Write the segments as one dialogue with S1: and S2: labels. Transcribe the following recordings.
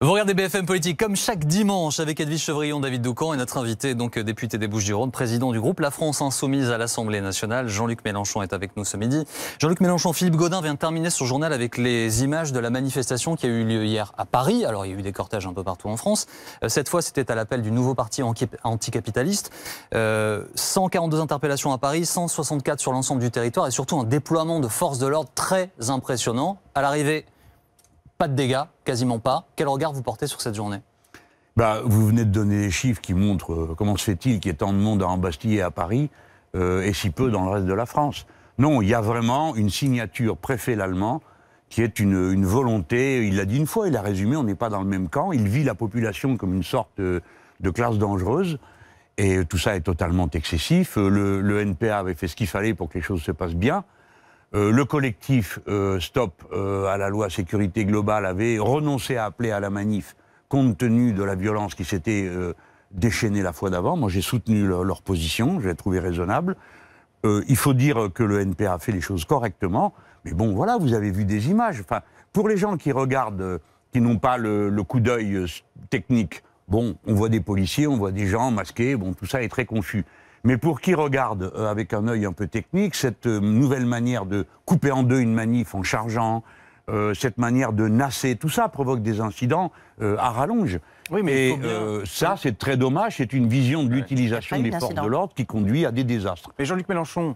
S1: Vous regardez BFM Politique comme chaque dimanche avec Edwige Chevrillon, David Doucan et notre invité, donc euh, député des Bouches-du-Rhône, président du groupe La France Insoumise à l'Assemblée nationale. Jean-Luc Mélenchon est avec nous ce midi. Jean-Luc Mélenchon, Philippe Godin vient de terminer son journal avec les images de la manifestation qui a eu lieu hier à Paris. Alors il y a eu des cortèges un peu partout en France. Euh, cette fois, c'était à l'appel du nouveau parti anticapitaliste. Euh, 142 interpellations à Paris, 164 sur l'ensemble du territoire et surtout un déploiement de forces de l'ordre très impressionnant. À l'arrivée, pas de dégâts, quasiment pas. Quel regard vous portez sur cette journée
S2: bah, Vous venez de donner des chiffres qui montrent euh, comment se fait-il qu'il y ait tant de monde à Bastille et à Paris euh, et si peu dans le reste de la France. Non, il y a vraiment une signature préfet-l'allemand qui est une, une volonté, il l'a dit une fois, il a résumé, on n'est pas dans le même camp, il vit la population comme une sorte euh, de, classe dangereuse, et tout ça est totalement excessif. Le, le NPA avait fait ce qu'il fallait pour que les choses se passent bien, euh, le collectif euh, Stop euh, à la loi sécurité globale avait renoncé à appeler à la manif compte tenu de la violence qui s'était déchaînée la fois d'avant. Moi, j'ai soutenu leur, position, je l'ai raisonnable. il faut dire que le NPA a fait les choses correctement, mais bon, voilà, vous avez vu des images. Enfin, pour les gens qui regardent, qui n'ont pas le, le coup d'œil technique, bon, on voit des policiers, on voit des gens masqués, bon, tout ça est très confus. Mais pour qui regarde euh, avec un œil un peu technique, cette euh, nouvelle manière de couper en deux une manif en chargeant, euh, cette manière de nasser, tout ça provoque des incidents à rallonge. Oui, mais Et ça, c'est très dommage, c'est une vision de l'utilisation des forces de l'ordre qui conduit à des désastres. Mais Jean-Luc Mélenchon,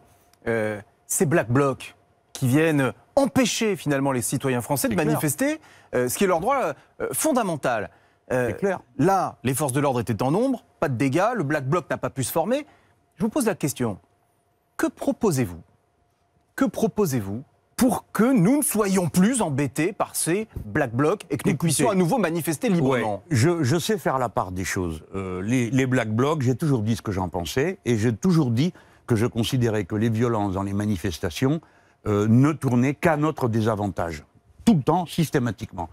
S2: ces Black Blocs qui
S3: viennent empêcher finalement les citoyens français de manifester, ce qui est leur droit fondamental. Clair. Là, les forces de l'ordre étaient en nombre, pas de dégâts, le Black Bloc n'a pas pu se former. Je vous pose la question. Que proposez-vous Que proposez-vous pour que nous ne soyons plus embêtés par ces black blocs et que nous puissions à nouveau manifester
S2: librement. je, sais faire la part des choses. Euh, les, black blocs, j'ai toujours dit ce que j'en pensais et j'ai toujours dit que je considérais que les violences dans les manifestations euh, ne tournaient qu'à notre désavantage. Tout le temps, systématiquement.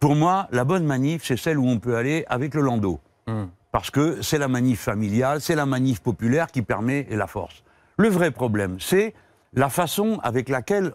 S2: Pour moi, la bonne manif, c'est celle où on peut aller avec le landau. Hmm. Parce que c'est la manif familiale, c'est la manif populaire qui permet la force. Le vrai problème, c'est la façon avec laquelle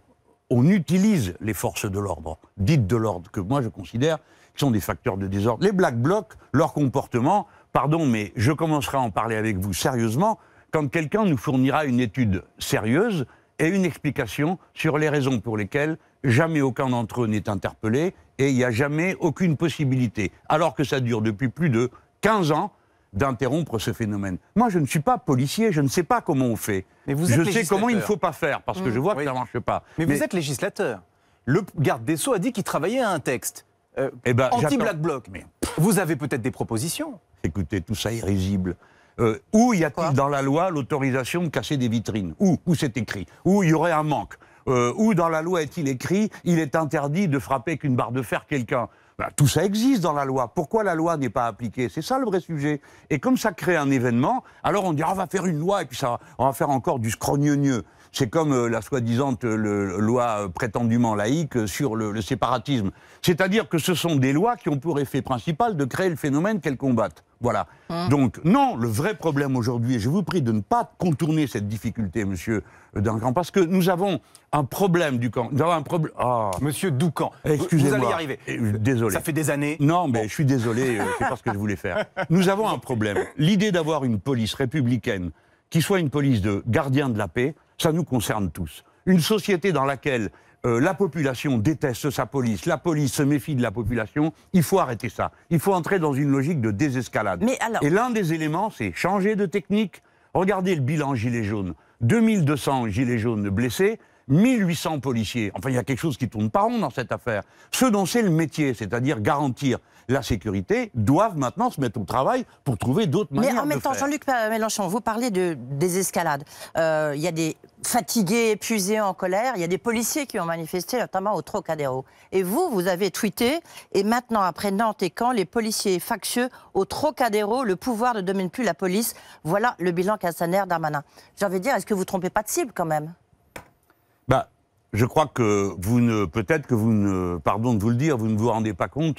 S2: on utilise les forces de l'ordre, dites de l'ordre, que moi je considère qui sont des facteurs de désordre. Les Black Blocs, leur comportement, pardon, mais je commencerai à en parler avec vous sérieusement quand quelqu'un nous fournira une étude sérieuse et une explication sur les raisons pour lesquelles jamais aucun d'entre eux n'est interpellé et il n'y a jamais aucune possibilité, alors que ça dure depuis plus de 15 ans d'interrompre ce phénomène. Moi, je ne suis pas policier, je ne sais pas comment on fait. Mais vous je sais comment il ne faut pas faire, parce que je mmh. vois que ça ne marche pas. Mais, vous
S3: êtes législateur. Le garde des Sceaux a dit qu'il travaillait à un texte euh, eh ben, anti-Black Bloc.
S2: Mais... Vous avez peut-être des propositions. Écoutez, tout ça est risible. Euh, où y a-t-il dans la loi l'autorisation de casser des vitrines Où Où c'est écrit Où il y aurait un manque euh, Où dans la loi est-il écrit Il est interdit de frapper avec une barre de fer quelqu'un bah, tout ça existe dans la loi. Pourquoi la loi n'est pas appliquée C'est ça le vrai sujet. Et comme ça crée un événement, alors on dit ah, on va faire une loi et puis ça, on va faire encore du scrogneux c'est comme euh, la soi-disant euh, loi euh, prétendument laïque sur le, séparatisme. C'est-à-dire que ce sont des lois qui ont pour effet principal de créer le phénomène qu'elles combattent. Voilà. Hein Donc, non, le vrai problème aujourd'hui, et je vous prie de ne pas contourner cette difficulté, monsieur Duncan, parce que nous avons un problème du camp. Nous avons un problème. Ah. Monsieur Doucan, excusez-moi. Vous allez y arriver. Eh, désolé. Ça fait des années. Non, mais je suis désolé, c'est pas ce que je voulais faire. Nous avons un problème. L'idée d'avoir une police républicaine qui soit une police de gardien de la paix, ça nous concerne tous. Une société dans laquelle euh, la population déteste sa police, la police se méfie de la population, il faut arrêter ça. Il faut entrer dans une logique de désescalade. Mais Et l'un des éléments, c'est changer de technique. Regardez le bilan gilet jaune. 2200 gilets jaunes blessés, 1800 policiers. Enfin, il y a quelque chose qui tourne pas rond dans cette affaire. Ce dont c'est le métier, c'est-à-dire garantir la sécurité doivent maintenant se mettre au travail pour trouver d'autres manières. Mais en même temps, Jean-Luc
S4: Mélenchon, vous parlez de escalades, euh, Il y a des fatigués, épuisés, en colère. Il y a des policiers qui ont manifesté, notamment au Trocadéro. Et vous, vous avez tweeté, et maintenant, après Nantes et Caen, les policiers factieux au Trocadéro, le pouvoir ne domine plus la police. Voilà le bilan Castaner d'Armanin. J'ai envie dire, est-ce que vous trompez pas de cible quand même
S2: bah, Je crois que vous ne, peut-être que vous ne, pardon de vous le dire, vous ne vous rendez pas compte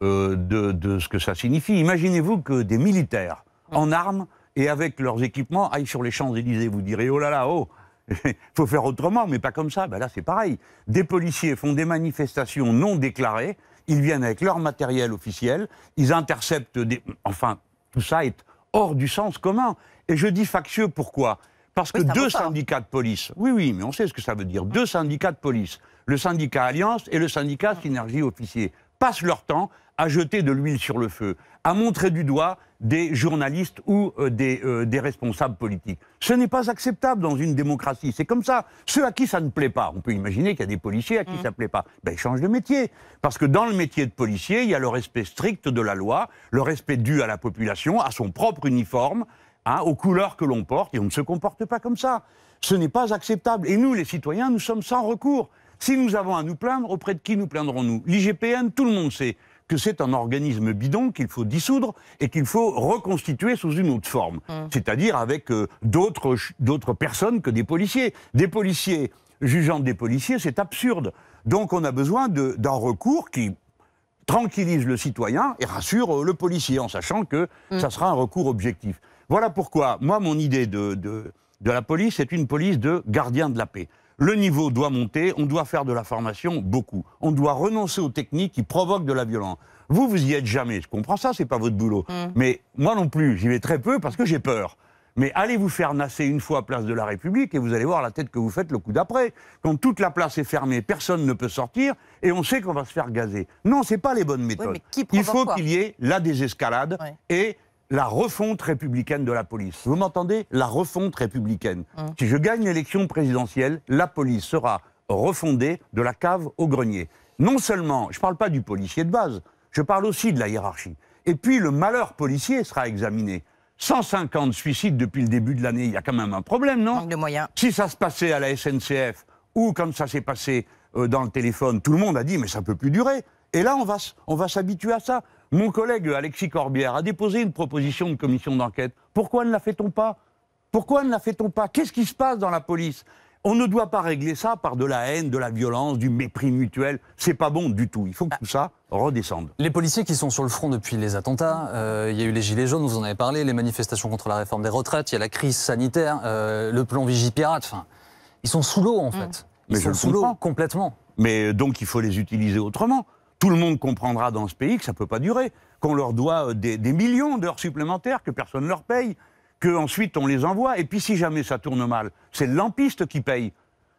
S2: euh, de, ce que ça signifie. Imaginez-vous que des militaires en armes et avec leurs équipements aillent sur les Champs-Élysées. Vous direz, oh là là, oh, il faut faire autrement, mais pas comme ça. Ben là, c'est pareil. Des policiers font des manifestations non déclarées, ils viennent avec leur matériel officiel, ils interceptent des... Enfin, tout ça est hors du sens commun. Et je dis factieux, pourquoi Parce que deux syndicats de police, oui, oui, mais on sait ce que ça veut dire, deux syndicats de police, le syndicat Alliance et le syndicat Synergie Officier, passent leur temps à jeter de l'huile sur le feu, à montrer du doigt des journalistes ou euh, euh, des, responsables politiques. Ce n'est pas acceptable dans une démocratie. C'est comme ça. Ceux à qui ça ne plaît pas, on peut imaginer qu'il y a des policiers à qui mm. ça ne plaît pas, ben, ils changent de métier. Parce que dans le métier de policier, il y a le respect strict de la loi, le respect dû à la population, à son propre uniforme, hein, aux couleurs que l'on porte, et on ne se comporte pas comme ça. Ce n'est pas acceptable. Et nous, les citoyens, nous sommes sans recours. Si nous avons à nous plaindre, auprès de qui nous plaindrons-nous L'IGPN, tout le monde sait que c'est un organisme bidon qu'il faut dissoudre et qu'il faut reconstituer sous une autre forme, hum. c'est-à-dire avec euh, d'autres personnes que des policiers. Des policiers jugeant des policiers, c'est absurde. Donc on a besoin d'un recours qui tranquillise le citoyen et rassure euh, le policier, en sachant que hum. ça sera un recours objectif. Voilà pourquoi, moi, mon idée de, de la police, c'est une police de gardien de la paix. Le niveau doit monter, on doit faire de la formation beaucoup. On doit renoncer aux techniques qui provoquent de la violence. Vous, vous y êtes jamais. Je comprends ça, c'est pas votre boulot. Mm. Mais moi non plus, j'y vais très peu parce que j'ai peur. Mais allez vous faire nasser une fois à place de la République et vous allez voir la tête que vous faites le coup d'après. Quand toute la place est fermée, personne ne peut sortir et on sait qu'on va se faire gazer. Non, c'est pas les bonnes méthodes. il faut qu'il y ait la désescalade et la refonte républicaine de la police. Vous m'entendez La refonte républicaine. Mmh. Si je gagne l'élection présidentielle, la police sera refondée de la cave au grenier. Non seulement, je ne parle pas du policier de base, je parle aussi de la hiérarchie. Et puis le malheur policier sera examiné. 150 suicides depuis le début de l'année, il y a quand même un problème, non Manque de moyens. Si ça se passait à la SNCF ou comme ça s'est passé euh, dans le téléphone, tout le monde a dit mais ça peut plus durer. Et là, on va, on va s'habituer à ça. Mon collègue Alexis Corbière a déposé une proposition de commission d'enquête. Pourquoi ne la fait-on pas Pourquoi ne la fait-on pas Qu'est-ce qui se passe dans la police on ne doit pas régler ça par de la haine, de la violence, du mépris mutuel. C'est pas bon du tout. Il faut que tout ça redescende.
S1: Les policiers qui sont sur le front depuis les attentats, euh, il y a eu les gilets jaunes, vous en avez parlé, les manifestations contre la réforme des retraites, il y a la crise sanitaire, euh, le plan Vigipirate. Enfin, ils sont sous l'eau en mmh. fait. Ils
S2: sont sous l'eau complètement. Mais donc il faut les utiliser autrement tout le monde comprendra dans ce pays que ça ne peut pas durer, qu'on leur doit euh, des, millions d'heures supplémentaires, que personne ne leur paye, qu'ensuite on les envoie. Et puis si jamais ça tourne mal, c'est le lampiste qui paye,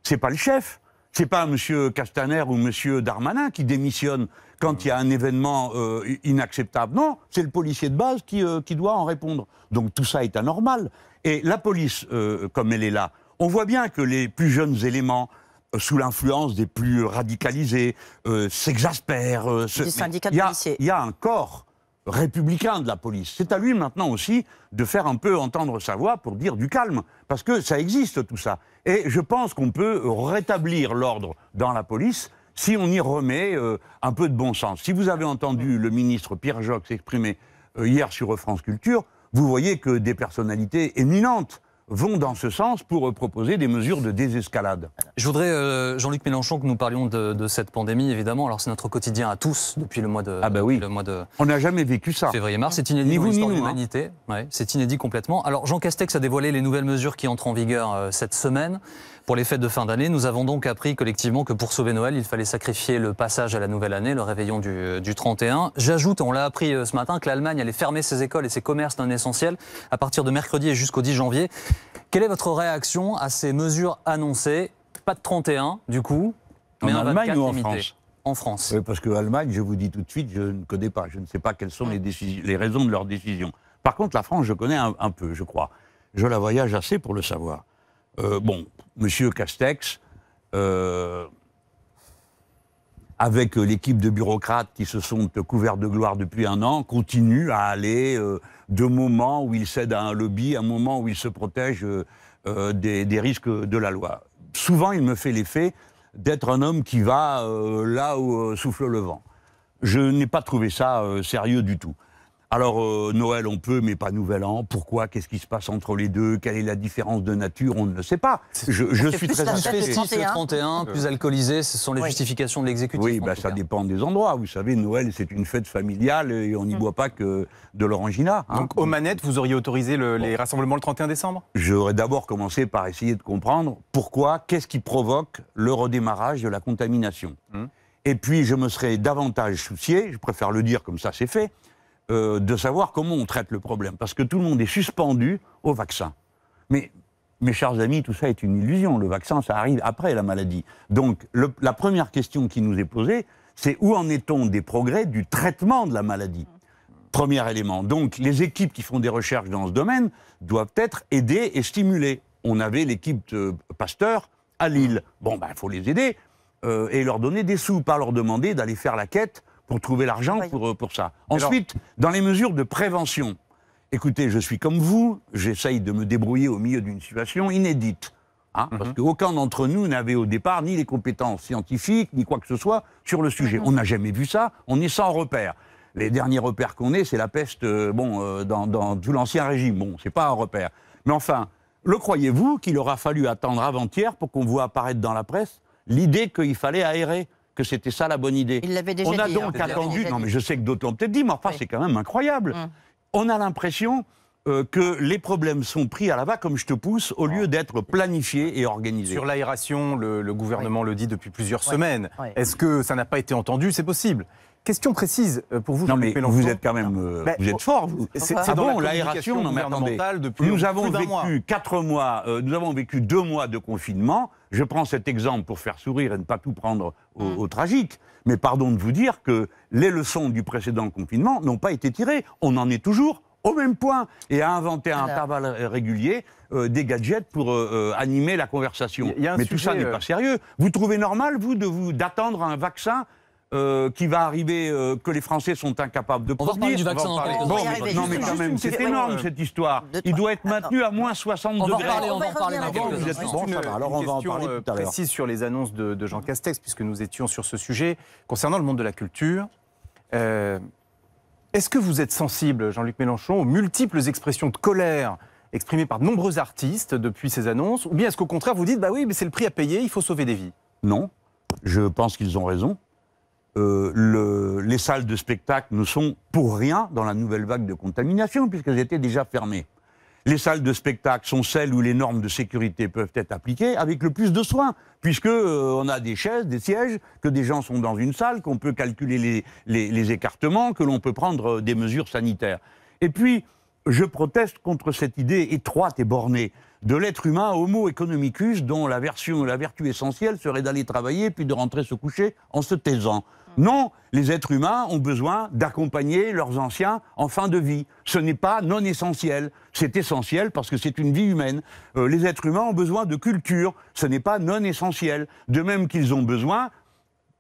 S2: c'est pas le chef. C'est pas M. Castaner ou M. Darmanin qui démissionne quand il y a un événement euh, inacceptable. Non, c'est le policier de base euh, qui, doit en répondre. Donc tout ça est anormal. Et la police, comme elle est là, on voit bien que les plus jeunes éléments, euh, sous l'influence des plus radicalisés, euh, s'exaspèrent. Euh, syndicat Il y, a un corps républicain de la police. C'est à lui maintenant aussi de faire un peu entendre sa voix pour dire du calme, parce que ça existe tout ça. Et je pense qu'on peut rétablir l'ordre dans la police si on y remet euh, un peu de bon sens. Si vous avez entendu le ministre Pierre Jox s'exprimer hier sur France Culture, vous voyez que des personnalités éminentes vont dans ce sens pour proposer des mesures de désescalade.
S1: Je voudrais, euh, Jean-Luc Mélenchon, que nous parlions de, cette pandémie, évidemment. Alors c'est notre quotidien à tous depuis le mois de, ah bah oui. le mois de On n'a jamais vécu ça. Février-mars, c'est inédit pour hein. l'humanité. c'est inédit complètement. Alors Jean Castex a dévoilé les nouvelles mesures qui entrent en vigueur euh, cette semaine. Pour les fêtes de fin d'année, nous avons donc appris collectivement que pour sauver Noël, il fallait sacrifier le passage à la nouvelle année, le réveillon du, 31. Euh, J'ajoute, on l'a appris euh, ce matin, que l'Allemagne allait fermer ses écoles et ses commerces non essentiels à partir de mercredi et jusqu'au 10 janvier. Quelle est votre réaction à ces mesures annoncées Pas de 31, du coup,
S2: mais en Allemagne ou en France en France. Oui, parce que l'Allemagne, je vous dis tout de suite, je ne connais pas. Je ne sais pas quelles sont les, les raisons de leurs décisions. Par contre, la France, je connais un, peu, je crois. Je la voyage assez pour le savoir. Euh, bon, Monsieur Castex, euh, avec l'équipe de bureaucrates qui se sont couverts de gloire depuis un an, continue à aller euh, de moments où il cède à un lobby, à un moment où il se protège euh, des, risques de la loi. Souvent, il me fait l'effet d'être un homme qui va là où souffle le vent. Je n'ai pas trouvé ça sérieux du tout. Alors, euh, Noël, on peut, mais pas Nouvel An. Pourquoi Qu'est-ce qui se passe entre les deux Quelle est la différence de nature On ne le sait pas. Je, suis très inquiet. 31. 31, plus euh, alcoolisé, ce sont les justifications de l'exécutif. Oui, bah, ça dépend des endroits. Vous savez, Noël, c'est une fête familiale et on n'y mm. boit pas que de l'orangina. Hein. Donc, aux manettes, vous auriez autorisé les rassemblements le 31 décembre J'aurais d'abord commencé par essayer de comprendre pourquoi, qu'est-ce qui provoque le redémarrage de la contamination. Mm. Et puis, je me serais davantage soucié, je préfère le dire comme ça, c'est fait euh, de savoir comment on traite le problème, parce que tout le monde est suspendu au vaccin. Mais, mes chers amis, tout ça est une illusion. Le vaccin, ça arrive après la maladie. Donc, la première question qui nous est posée, c'est où en est-on des progrès du traitement de la maladie Premier élément. Donc, les équipes qui font des recherches dans ce domaine doivent être aidées et stimulées. On avait l'équipe de Pasteur à Lille. Bon, ben, il faut les aider euh, et leur donner des sous, pas leur demander d'aller faire la quête pour trouver l'argent pour, euh, pour ça. Ensuite, dans les mesures de prévention, écoutez, je suis comme vous, j'essaye de me débrouiller au milieu d'une situation inédite. Hein, mhm. Parce qu'aucun d'entre nous n'avait au départ ni les compétences scientifiques, ni quoi que ce soit sur le sujet. Mhm. On n'a jamais vu ça, on est sans repère. Les derniers repères qu'on ait, c'est la peste euh, bon, euh, dans, dans, tout l'Ancien Régime. Bon, c'est pas un repère. Mais enfin, le croyez-vous qu'il aura fallu attendre avant-hier pour qu'on voit apparaître dans la presse l'idée qu'il fallait aérer que c'était ça la bonne idée. On a donc hein, attendu, non mais je sais que d'autres l'ont peut-être dit, mais enfin c'est quand même incroyable. Mm. On a l'impression euh, que les problèmes sont pris à la va comme je te pousse au lieu oh. d'être planifiés et organisés. Sur
S3: l'aération, le, gouvernement le dit depuis plusieurs semaines. Est-ce que ça n'a pas été entendu C'est possible. Question précise euh, pour vous. Non mais vous êtes
S2: quand même, euh, ben, vous êtes fort. C'est ah bon, ah l'aération. Non Depuis nous avons vécu quatre mois, nous avons vécu deux mois de confinement. Je prends cet exemple pour faire sourire et ne pas tout prendre mm. au, tragique. Mais pardon de vous dire que les leçons du précédent confinement n'ont pas été tirées. On en est toujours au même point et à inventer un intervalles régulier euh, des gadgets pour euh, euh, animer la conversation. Mais tout ça n'est pas sérieux. Vous trouvez normal, vous, de vous d'attendre un vaccin euh, qui va arriver, euh, que les Français sont incapables de on c'est énorme cette histoire. Il doit être maintenu à moins 60 degrés. On va en parler, on va en parler. Bon, ça alors on va en parler euh, précise sur les annonces de, Jean Castex,
S3: puisque nous étions sur ce sujet. Concernant le monde de la culture, est-ce que vous êtes sensible, Jean-Luc Mélenchon, aux multiples expressions de colère exprimées par de nombreux artistes depuis ces annonces Ou bien est-ce qu'au contraire, vous dites, bah oui, mais c'est le prix à payer, il faut sauver des vies
S2: Non, je pense qu'ils ont raison. Euh, les salles de spectacle ne sont pour rien dans la nouvelle vague de contamination, puisqu'elles étaient déjà fermées. Les salles de spectacle sont celles où les normes de sécurité peuvent être appliquées avec le plus de soin, puisqu'on euh, a des chaises, des sièges, que des gens sont dans une salle, qu'on peut calculer les écartements, que l'on peut prendre euh, des mesures sanitaires. Et puis, je proteste contre cette idée étroite et bornée de l'être humain homo economicus, dont la, version, la vertu essentielle serait d'aller travailler puis de rentrer se coucher en se taisant. Non, les êtres humains ont besoin d'accompagner leurs anciens en fin de vie. Ce n'est pas non essentiel. C'est essentiel parce que c'est une vie humaine. Euh, les êtres humains ont besoin de culture. Ce n'est pas non essentiel. De même qu'ils ont besoin,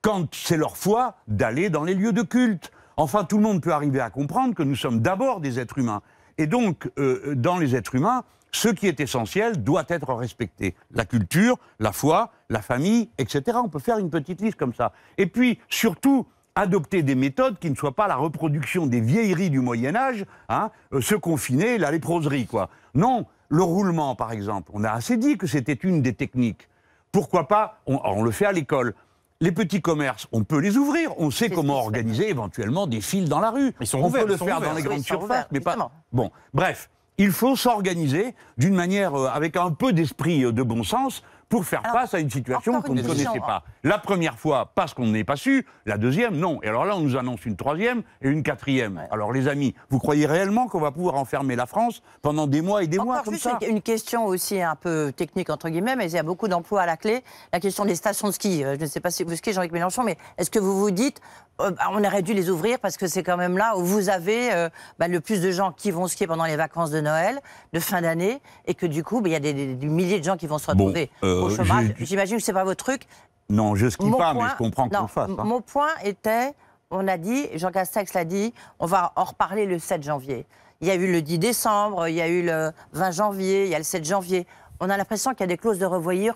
S2: quand c'est leur foi, d'aller dans les lieux de culte. Enfin, tout le monde peut arriver à comprendre que nous sommes d'abord des êtres humains. Et donc, euh, euh, dans les êtres humains, ce qui est essentiel doit être respecté. La culture, la foi, la famille, etc. On peut faire une petite liste comme ça. Et puis, surtout, adopter des méthodes qui ne soient pas la reproduction des vieilleries du Moyen Âge, hein, euh, se confiner, la léproserie, quoi. Non, le roulement, par exemple. On a assez dit que c'était une des techniques. Pourquoi pas on, ah, le fait à l'école. Les petits commerces, on peut les ouvrir. On sait comment organiser éventuellement des fils dans la rue. on peut le faire dans les grandes surfaces, mais pas. Bon, bref. Il faut s'organiser d'une manière euh, avec un peu d'esprit euh, de bon sens pour faire face à une situation qu'on ne connaissait pas. La première fois, parce qu'on n'est pas su, la deuxième, non. Et alors là, on nous annonce une troisième et une quatrième. Alors les amis, vous croyez réellement qu'on va pouvoir enfermer la France pendant des mois et des mois comme ça
S4: Une question aussi un peu technique, entre guillemets, mais il y a beaucoup d'emplois à la clé. La question des stations de ski, euh, je ne sais pas si vous skiez Jean-Luc Mélenchon, mais est-ce que vous vous dites, euh, bah, on aurait dû les ouvrir parce que c'est quand même là où vous avez euh, bah, le plus de gens qui vont skier pendant les vacances de Noël, de fin d'année, et que du coup, bah, il y a des, milliers de gens qui vont se retrouver. Euh, J'imagine que ce n'est pas votre truc. Non, je skie pas, mais je comprends qu'on fasse. Hein. Mon point était, on a dit, Jean Castex l'a dit, on va en reparler le 7 janvier. Il y a eu le 10 décembre, il y a eu le 20 janvier, il y a le 7 janvier. On a l'impression qu'il y a des clauses de revoyure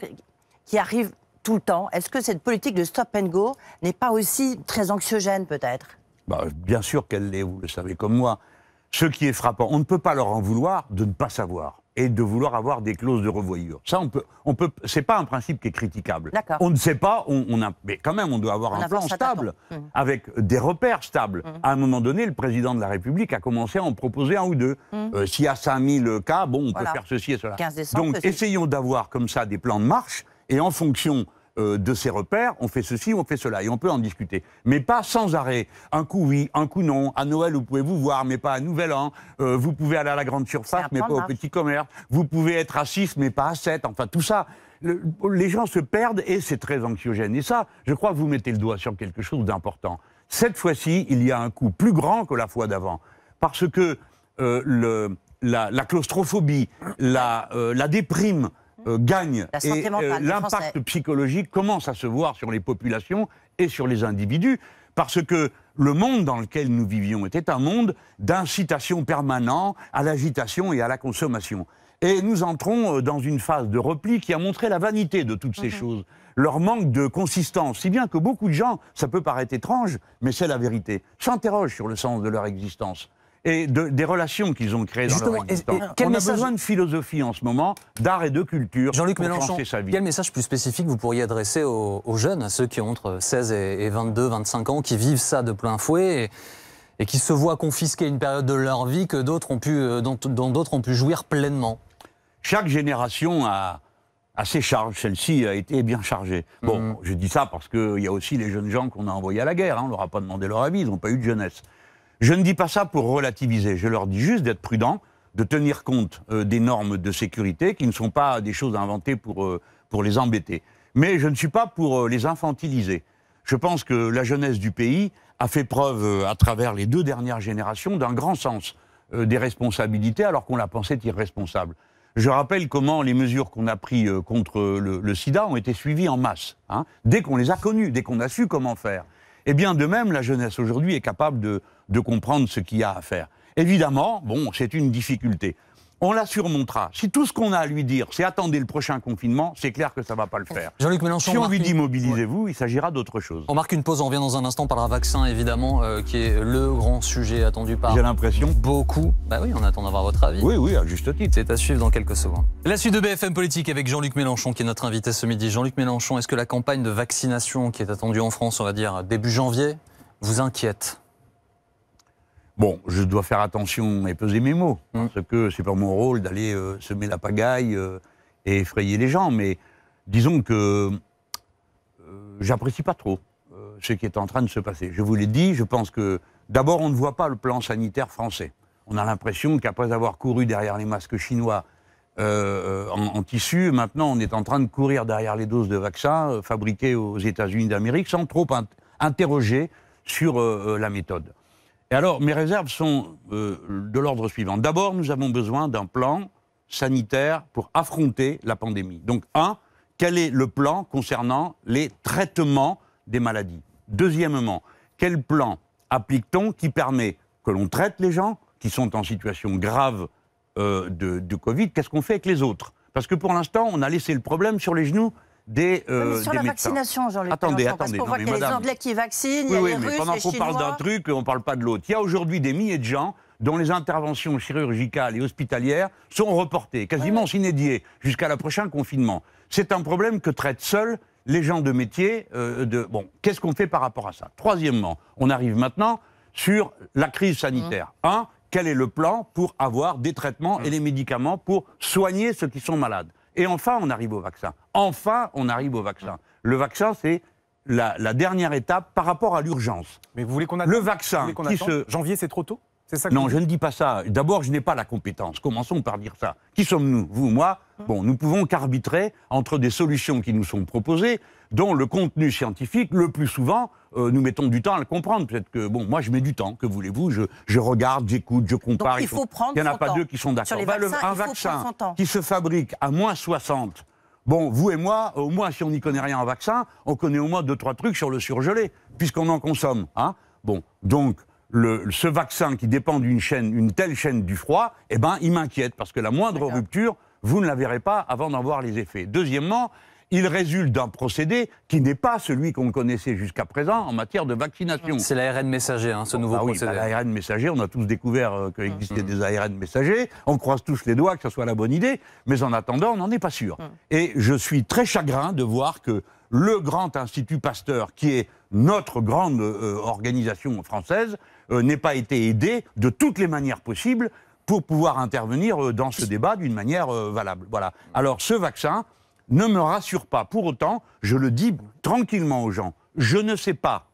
S4: qui arrivent tout le temps. Est-ce que cette politique de stop and go n'est pas aussi très anxiogène peut-être
S2: bah, Bien sûr qu'elle l'est, vous le savez comme moi. Ce qui est frappant, on ne peut pas leur en vouloir de ne pas savoir et de vouloir avoir des clauses de revoyure. Ça, on peut, on peut, c'est pas un principe qui est critiquable. On ne sait pas, on, a, mais quand même, on doit avoir un plan stable, mmh. avec des repères stables. Mmh. À un moment donné, le président de la République a commencé à en proposer un ou deux. S'il y a 5000 cas, bon, on peut faire ceci et cela. décembre, Donc, essayons d'avoir comme ça des plans de marche, et en fonction euh, de ces repères, on fait ceci, on fait cela, et on peut en discuter. Mais pas sans arrêt. Un coup oui, un coup non. À Noël, vous pouvez vous voir, mais pas à Nouvel An. Euh, vous pouvez aller à la grande surface, mais pas au petit commerce. Vous pouvez être à 6, mais pas à 7. Enfin, tout ça. les gens se perdent et c'est très anxiogène. Et ça, je crois que vous mettez le doigt sur quelque chose d'important. Cette fois-ci, il y a un coup plus grand que la fois d'avant. Parce que euh, la, claustrophobie, la déprime, euh, gagne. et euh, l'impact psychologique commence à se voir sur les populations et sur les individus, parce que le monde dans lequel nous vivions était un monde d'incitation permanente à l'agitation et à la consommation. Et nous entrons euh, dans une phase de repli qui a montré la vanité de toutes ces mhm. choses, leur manque de consistance, si bien que beaucoup de gens, ça peut paraître étrange, mais c'est la vérité, s'interrogent sur le sens de leur existence et des relations qu'ils ont créées dans leur existence. On a besoin de philosophie en ce moment, d'art et de culture Jean-Luc Mélenchon, sa vie. Quel message plus spécifique vous pourriez adresser aux, jeunes, à ceux
S1: qui ont entre 16 et 22, 25 ans, qui vivent ça de plein fouet et qui se voient
S2: confisquer une période de leur vie que d'autres ont pu, euh, dont d'autres ont pu jouir pleinement. Chaque génération a, ses charges. Celle-ci a été bien chargée. Bon, mhm. je dis ça parce qu'il y a aussi les jeunes gens qu'on a envoyés à la guerre. Hein. On ne leur a pas demandé leur avis, ils n'ont pas eu de jeunesse. Je ne dis pas ça pour relativiser, je leur dis juste d'être prudents, de tenir compte euh, des normes de sécurité qui ne sont pas des choses inventées pour, euh, pour les embêter. Mais je ne suis pas pour euh, les infantiliser. Je pense que la jeunesse du pays a fait preuve, à travers les deux dernières générations, d'un grand sens des responsabilités, alors qu'on la pensait irresponsable. Je rappelle comment les mesures qu'on a prises contre le, sida ont été suivies en masse, hein, dès qu'on les a connues, dès qu'on a su comment faire. Eh bien, de même, la jeunesse aujourd'hui est capable de, de comprendre ce qu'il y a à faire. Évidemment, bon, c'est une difficulté on la surmontera. Si tout ce qu'on a à lui dire, c'est attendez le prochain confinement, c'est clair que ça ne va pas le faire. Jean-Luc Mélenchon. Si on lui dit mobilisez-vous, il s'agira d'autre chose. On
S1: marque une pause, on revient dans un instant par un vaccin, évidemment, euh, qui est le grand sujet attendu par. Beaucoup. Bah oui, on attend d'avoir votre avis. Oui, oui, à juste titre. C'est à suivre dans quelques secondes. La suite de BFM Politique avec Jean-Luc Mélenchon, qui est notre invité ce midi. Jean-Luc Mélenchon, est-ce que la campagne de vaccination qui est attendue en France, on va dire début janvier, vous inquiète
S2: Bon, je dois faire attention et peser mes mots, mmh. parce que c'est pas mon rôle d'aller euh, semer la pagaille euh, et effrayer les gens, mais disons que euh, j'apprécie pas trop ce qui est en train de se passer. Je vous l'ai dit, je pense que d'abord on ne voit pas le plan sanitaire français. On a l'impression qu'après avoir couru derrière les masques chinois en, tissu, maintenant on est en train de courir derrière les doses de vaccins fabriquées aux États-Unis d'Amérique sans trop interroger sur la méthode alors, mes réserves sont euh, de l'ordre suivant. D'abord, nous avons besoin d'un plan sanitaire pour affronter la pandémie. Donc, un, quel est le plan concernant les traitements des maladies Deuxièmement, quel plan applique-t-on qui permet que l'on traite les gens qui sont en situation grave euh, de Covid Qu'est-ce qu'on fait avec les autres Parce que pour l'instant, on a laissé le problème sur les genoux des, euh, sur la vaccination, Jean-Luc Attendez, attendez. Parce qu'on voit qu'il y a les Anglais
S4: qui vaccinent, oui, les mais pendant qu'on parle d'un
S2: truc, on ne parle pas de l'autre. Il y a aujourd'hui des milliers de gens dont les interventions chirurgicales et hospitalières sont reportées, quasiment s'inédiées, jusqu'à la prochain confinement. C'est un problème que traitent seuls les gens de métier. Euh, de, bon, qu'est-ce qu'on fait par rapport à ça Troisièmement, on arrive maintenant sur la crise sanitaire. Mmh. Un, quel est le plan pour avoir des traitements et des mmh. médicaments pour soigner ceux qui sont malades et enfin, on arrive au vaccin. Enfin, on arrive au vaccin. Le vaccin, c'est la, dernière étape par rapport à l'urgence. Mais vous voulez qu'on attende Le vaccin qui se... Janvier, c'est trop tôt ça non, je ne dis pas ça. D'abord, je n'ai pas la compétence. Commençons par dire ça. Qui sommes-nous Vous, moi hein Bon, nous pouvons qu'arbitrer entre des solutions qui nous sont proposées dont le contenu scientifique, le plus souvent, euh, nous mettons du temps à le comprendre. Peut-être que, bon, moi, je mets du temps, que voulez-vous je, regarde, j'écoute, je compare. il faut prendre Il n'y en a pas deux qui sont d'accord. un vaccin qui se fabrique à moins 60, Bon, vous et moi, au moins, si on n'y connaît rien en vaccin, on connaît au moins deux, trois trucs sur le surgelé, puisqu'on en consomme. Hein bon, donc, ce vaccin qui dépend d'une chaîne, une telle chaîne du froid, eh ben, il m'inquiète, parce que la moindre rupture, vous ne la verrez pas avant d'en voir les effets. Deuxièmement, il résulte d'un procédé qui n'est pas celui qu'on connaissait jusqu'à présent en matière de vaccination. C'est l'ARN messager, hein, ce nouveau bah bah procédé. L'ARN messager, on a tous découvert euh, qu'il existait mm, mm. des ARN messagers, on croise tous les doigts que ce soit la bonne idée, mais en attendant, on n'en est pas sûr. Mm. Et je suis très chagrin de voir que le grand Institut Pasteur, qui est notre grande euh, organisation française, n'est euh, n'ait pas été aidé de toutes les manières possibles pour pouvoir intervenir dans ce débat d'une manière valable. Voilà. Alors ce vaccin, ne me rassure pas. Pour autant, je le dis tranquillement aux gens, je ne sais pas.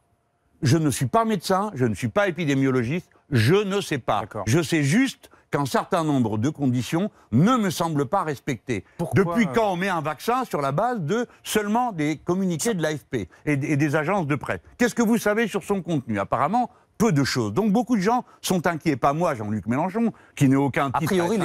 S2: Je ne suis pas médecin, je ne suis pas épidémiologiste, je ne sais pas. Je sais juste qu'un certain nombre de conditions ne me semblent pas respectées. Depuis euh, quand on met un vaccin sur la base de seulement des communiqués de l'AFP et, et, des agences de presse Qu'est-ce que vous savez sur son contenu Apparemment, peu de choses. Donc beaucoup de gens sont inquiets, pas moi, Jean-Luc Mélenchon, qui n'ai aucun titre A priori,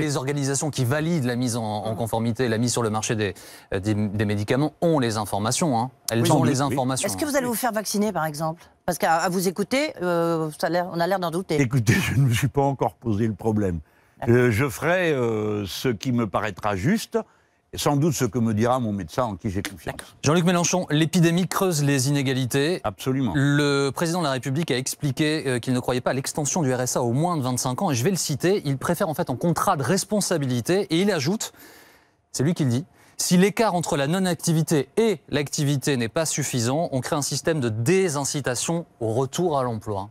S2: les,
S1: organisations qui valident la mise en, conformité, la mise sur le marché des, euh, des, médicaments ont les informations. Hein. Elles ont les
S2: informations. Est-ce que hein. vous
S4: allez vous faire vacciner, par exemple parce qu'à vous écouter, euh, ça on a l'air d'en douter.
S2: Écoutez, je ne me suis pas encore posé le problème. Euh, je ferai ce qui me paraîtra juste sans doute ce que me dira mon médecin en qui j'ai confiance. Jean-Luc Mélenchon, l'épidémie
S1: creuse les inégalités. Absolument. Le président de la République a expliqué euh, qu'il ne croyait pas à l'extension du RSA au moins de 25 ans, et je vais le citer, il préfère en fait un contrat de responsabilité, et il ajoute, c'est lui qui le dit, si l'écart entre la non-activité et l'activité n'est pas suffisant, on crée un système de désincitation au retour à l'emploi.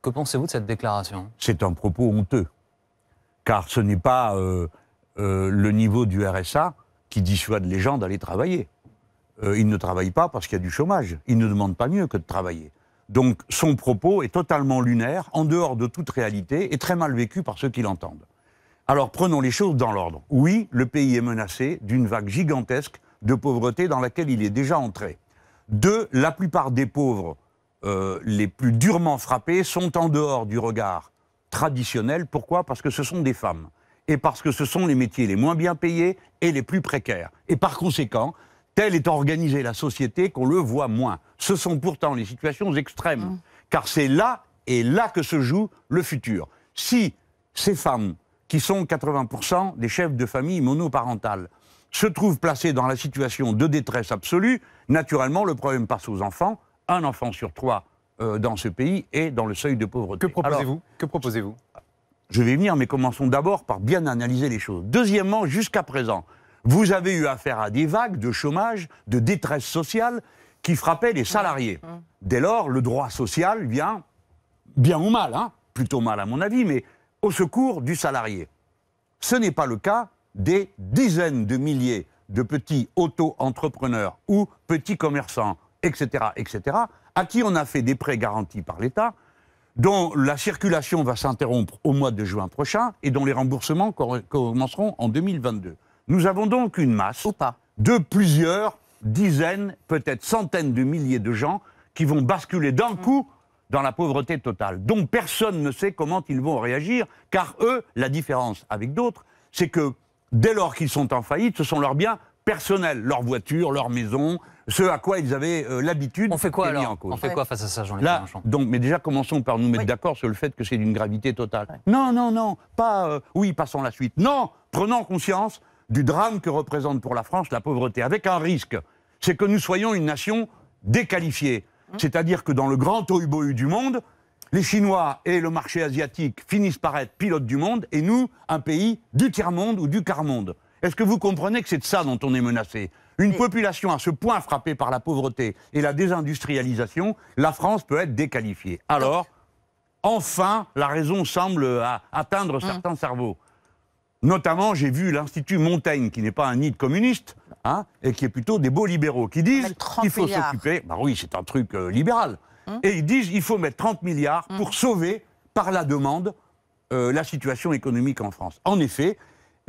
S1: Que pensez-vous de cette déclaration
S2: C'est un propos honteux, car ce n'est pas... Euh, euh, le niveau du RSA qui dissuade les gens d'aller travailler. Euh, ils ne travaillent pas parce qu'il y a du chômage. Ils ne demandent pas mieux que de travailler. Donc son propos est totalement lunaire, en dehors de toute réalité, et très mal vécu par ceux qui l'entendent. Alors prenons les choses dans l'ordre. Oui, le pays est menacé d'une vague gigantesque de pauvreté dans laquelle il est déjà entré. Deux, la plupart des pauvres euh, les plus durement frappés sont en dehors du regard traditionnel. Pourquoi Parce que ce sont des femmes et parce que ce sont les métiers les moins bien payés et les plus précaires. Et par conséquent, telle est organisée la société qu'on le voit moins. Ce sont pourtant les situations extrêmes, hum. car c'est là et là que se joue le futur. Si ces femmes, qui sont 80% des chefs de famille monoparentales, se trouvent placées dans la situation de détresse absolue, naturellement le problème passe aux enfants. Un enfant sur trois euh, dans ce pays est dans le seuil de pauvreté. Que proposez-vous Que proposez-vous je vais venir, mais commençons d'abord par bien analyser les choses. Deuxièmement, jusqu'à présent, vous avez eu affaire à des vagues de chômage, de détresse sociale qui frappaient les salariés. Dès lors, le droit social vient, bien ou mal, hein, plutôt mal à mon avis, mais au secours du salarié. Ce n'est pas le cas des dizaines de milliers de petits auto-entrepreneurs ou petits commerçants, etc., etc., à qui on a fait des prêts garantis par l'État dont la circulation va s'interrompre au mois de juin prochain et dont les remboursements commenceront en 2022. Nous avons donc une masse Ou pas. de plusieurs dizaines, peut-être centaines de milliers de gens qui vont basculer d'un mm. coup dans la pauvreté totale, dont personne ne sait comment ils vont réagir, car eux, la différence avec d'autres, c'est que dès lors qu'ils sont en faillite, ce sont leurs biens personnels, leurs voitures, leur maison, ce à quoi ils avaient euh, l'habitude. On fait quoi alors On fait quoi face à ça, Jean-Luc Mélenchon donc, Mais déjà, commençons par nous mettre d'accord sur le fait que c'est d'une gravité totale. Non, non, non, pas euh, oui, passons la suite. Non, prenons conscience du drame que représente pour la France la pauvreté, avec un risque, c'est que nous soyons une nation déqualifiée. Hum. C'est-à-dire que dans le grand tohu du monde, les Chinois et le marché asiatique finissent par être pilotes du monde, et nous, un pays du tiers-monde ou du quart-monde. Est-ce que vous comprenez que c'est de ça dont on est menacé une population à ce point frappée par la pauvreté et la désindustrialisation, la France peut être déqualifiée. Alors, enfin, la raison semble euh, atteindre mmh. certains cerveaux. Notamment, j'ai vu l'Institut Montaigne, qui n'est pas un nid communiste, hein, et qui est plutôt des beaux libéraux, qui ah, disent qu'il faut s'occuper. Bah oui, c'est un truc euh, libéral. Mmh. Et ils disent qu'il faut mettre 30 milliards mmh. pour sauver, par la demande, euh, la situation économique en France. En effet,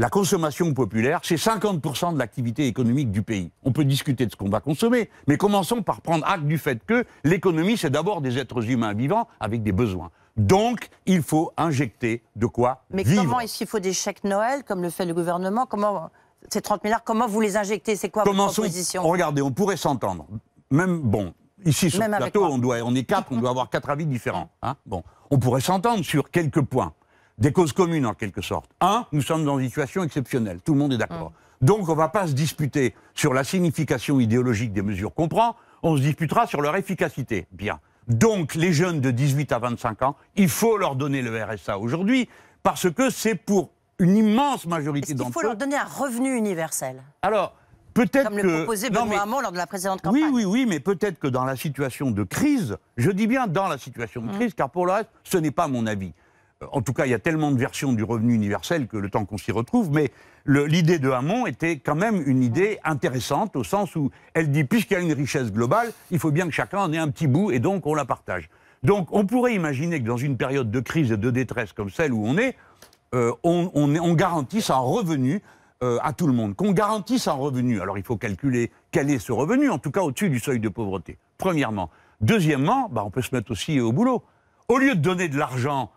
S2: la consommation populaire, c'est 50% de l'activité économique du pays. On peut discuter de ce qu'on va consommer, mais commençons par prendre acte du fait que l'économie, c'est d'abord des êtres humains vivants avec des besoins. Donc, il faut injecter de quoi mais vivre. Mais comment
S4: est-ce qu'il faut des chèques Noël, comme le fait le gouvernement Comment ces 30 milliards, comment vous les injectez C'est quoi votre proposition
S2: Regardez, on pourrait s'entendre. Même, bon, ici sur le plateau, on, est quatre, on doit avoir quatre avis différents. Hein. bon, on pourrait s'entendre sur quelques points des causes communes en quelque sorte. Un, nous sommes dans une situation exceptionnelle, tout le monde est d'accord. Mm. Donc on ne va pas se disputer sur la signification idéologique des mesures qu'on prend, on se disputera sur leur efficacité. Bien. Donc les jeunes de 18 à 25 ans, il faut leur donner le RSA aujourd'hui, parce que c'est pour une immense majorité d'entre eux. Il faut leur
S4: donner un revenu universel.
S2: Alors, peut-être Comme que... le proposait lors de la précédente campagne. Oui, oui, oui, mais peut-être que dans la situation de crise, je dis bien dans la situation de mm. crise, car pour le reste, ce n'est pas mon avis. Euh, en tout cas, il y a tellement de versions du revenu universel que le temps qu'on s'y retrouve, mais l'idée de Hamon était quand même une idée intéressante au sens où elle dit puisqu'il y a une richesse globale, il faut bien que chacun en ait un petit bout et donc on la partage. Donc on pourrait imaginer que dans une période de crise et de détresse comme celle où on est, euh, on, on, garantisse un revenu euh, à tout le monde, qu'on garantisse un revenu. Alors il faut calculer quel est ce revenu, en tout cas au-dessus du seuil de pauvreté, premièrement. Deuxièmement, bah, on peut se mettre aussi au boulot. Au lieu de donner de l'argent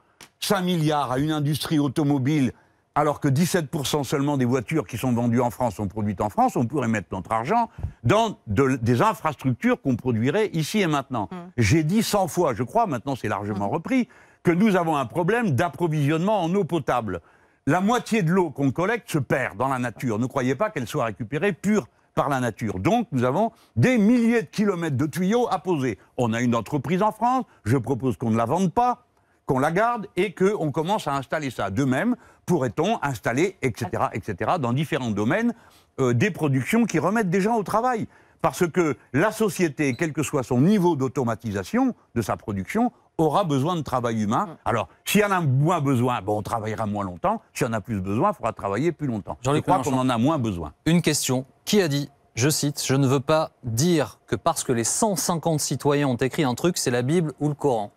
S2: 5 milliards à une industrie automobile alors que 17% seulement des voitures qui sont vendues en France sont produites en France, on pourrait mettre notre argent dans des infrastructures qu'on produirait ici et maintenant. Mm. J'ai dit 100 fois, je crois, maintenant c'est largement mm. repris, que nous avons un problème d'approvisionnement en eau potable. La moitié de l'eau qu'on collecte se perd dans la nature. Ne croyez pas qu'elle soit récupérée pure par la nature. Donc nous avons des milliers de kilomètres de tuyaux à poser. On a une entreprise en France, je propose qu'on ne la vende pas qu'on la garde et qu'on commence à installer ça. De même, pourrait-on installer, etc., etc., dans différents domaines, euh, des productions qui remettent des gens au travail Parce que la société, quel que soit son niveau d'automatisation de sa production, aura besoin de travail humain. Mm. Alors, s'il y en a moins besoin, bon, on travaillera moins longtemps. S'il y en a plus besoin, il faudra travailler plus longtemps. Je crois qu'on en a
S1: moins besoin. Une question. Qui a dit je cite, je ne veux pas dire que parce que les 150 citoyens ont écrit un truc, c'est la Bible ou le Coran.